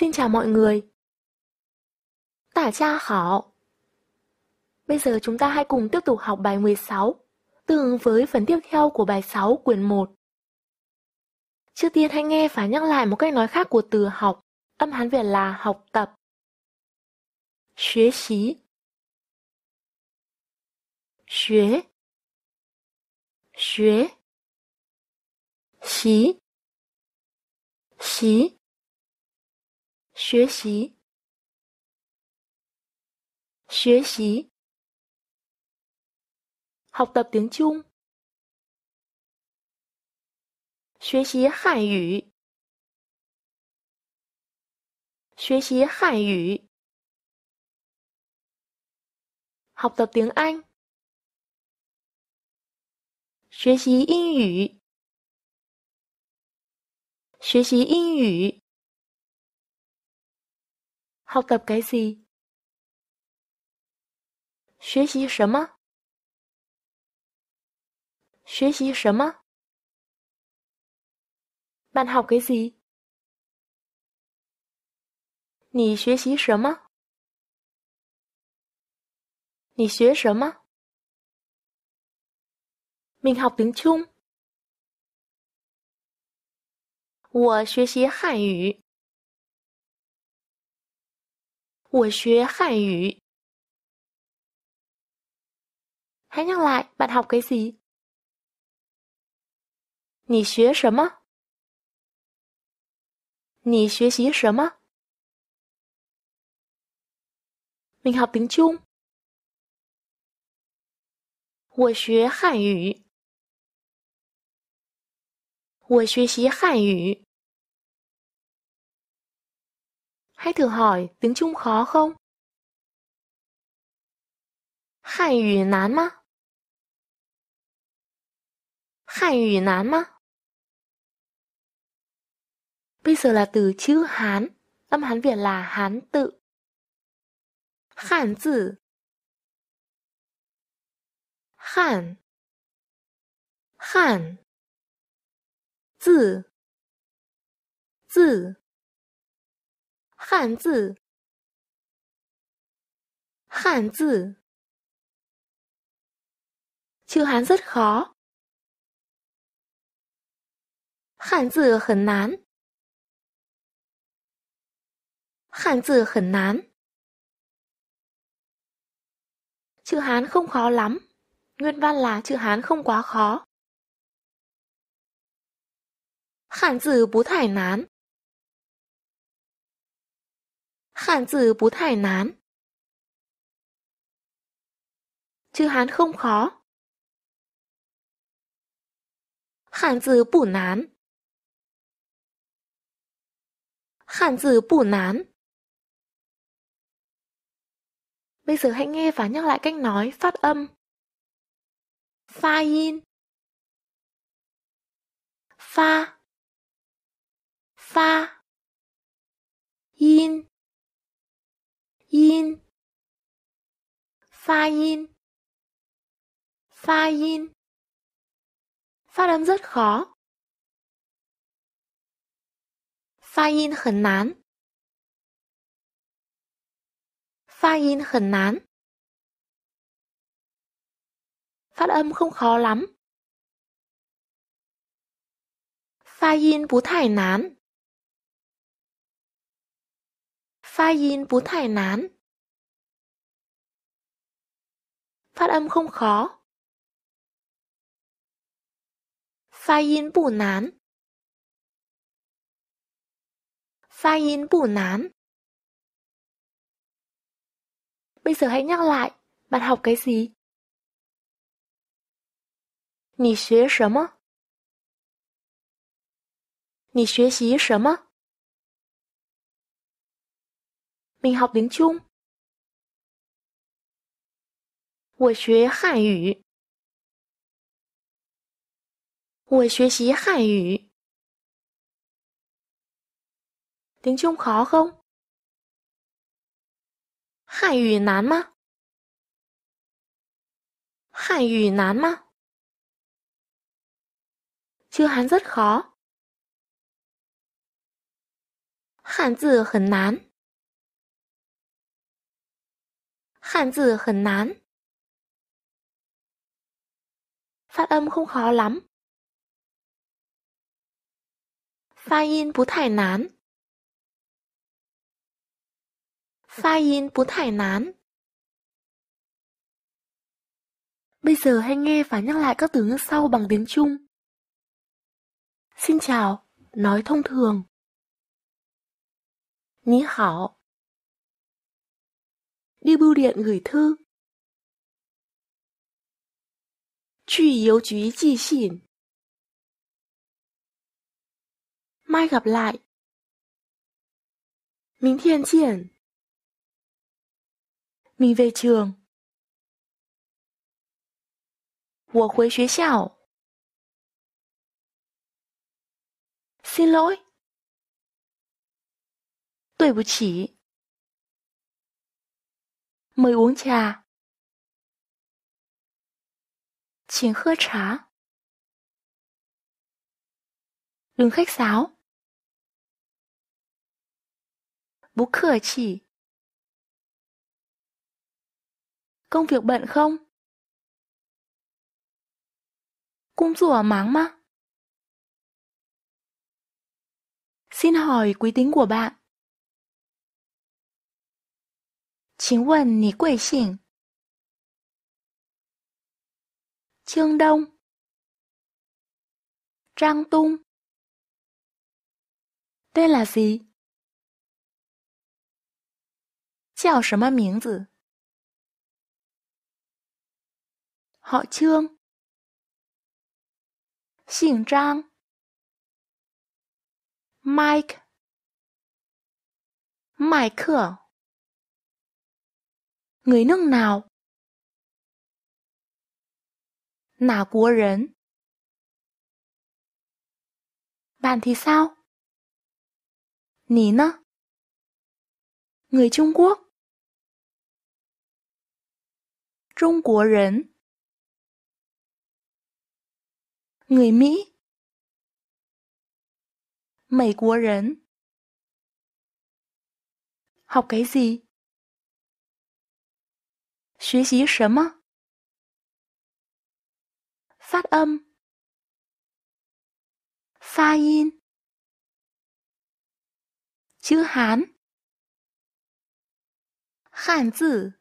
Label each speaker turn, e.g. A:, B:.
A: Xin chào mọi người. Tả cha hảo. Bây giờ chúng ta hãy cùng tiếp tục học bài 16, tương ứng với phần tiếp theo của bài 6 quyển 1. Trước tiên hãy nghe và nhắc lại một cách nói khác của từ học, âm Hán Việt là học tập. Xuế xí Xuế Xuế Xí Xí 学习，学习，học tập tiếng Trung，学习汉语，学习汉语，học tập tiếng Anh，学习英语，学习英语。Học tập cái gì？学习什么？学习什么？Bạn học cái gì？你学习什么？你学什么？Mình học tiếng Trung。我学习汉语。我学汉语。还念来，你学 cái gì？你学什么？你学习什么？我学汉语。我学习汉语。hãy thử hỏi tiếng Trung khó không? Hàn ngữ nán má? Hàn ngữ nán má? Bây giờ là từ chữ Hán, âm Hán Việt là Hán tự. Hàn tự Hàn Hàn Tự Tự 汉字，汉字，chữ Hán rất khó. Hàn 字很难。Hàn 字很难. Chữ Hán không khó lắm. Nguyên văn là chữ Hán không quá khó. Hàn 字不太难.汉字不太难，chứ Hán không khó. Hán Hán nán, nán. Bây giờ hãy nghe và nhắc lại cách nói phát âm. Pha in. Pha. Pha. In pha pha phát âm rất khó phát 音 hẳn nán phát 音 hẳn nán phát âm không khó lắm phát 音 bú thải nán Pha Yin Vú Thải Nán Phát âm không khó. Pha Yin Bù Nán Pha Yin Bù Nán Bây giờ hãy nhắc lại, bạn học cái gì? Nì xuế sớm á? Nì xuế xí sớm á? mình học tiếng Trung. tiếng Trung khó không? Hàn ngữ nán ma? Hàn ngữ nán ma? Chữ Hán rất khó. Hàn tự hẳn nán. 汉字很难。Phát âm không khó lắm. Phát 音 bú thải nán. Phát 音 bú thải nán. Bây giờ hãy nghe và nhắc lại các từ ngữ sau bằng tiếng Trung. Xin chào, nói thông thường. Ní hảo đi bưu điện gửi thư. yếu chú xỉn, mai gặp lại. triển, 明天见。Mình về trường. xin lỗi. 对不起。mời uống trà. Chính khơ trá. Đừng khách sáo. Bú khở chỉ. Công việc bận không? Cung rủa máng mà. Xin hỏi quý tính của bạn. 请问你贵姓？京东，张东。对了，C。叫什么名字？好清。姓张，Mike，麦克。người nước nào? Nà của rến? Bạn thì sao? Ní nó? Người Trung Quốc? Trung Quốc rến? Người Mỹ? Mỹ Quốc rến? Học cái gì? 学习什么？发音、发音、中文、汉字。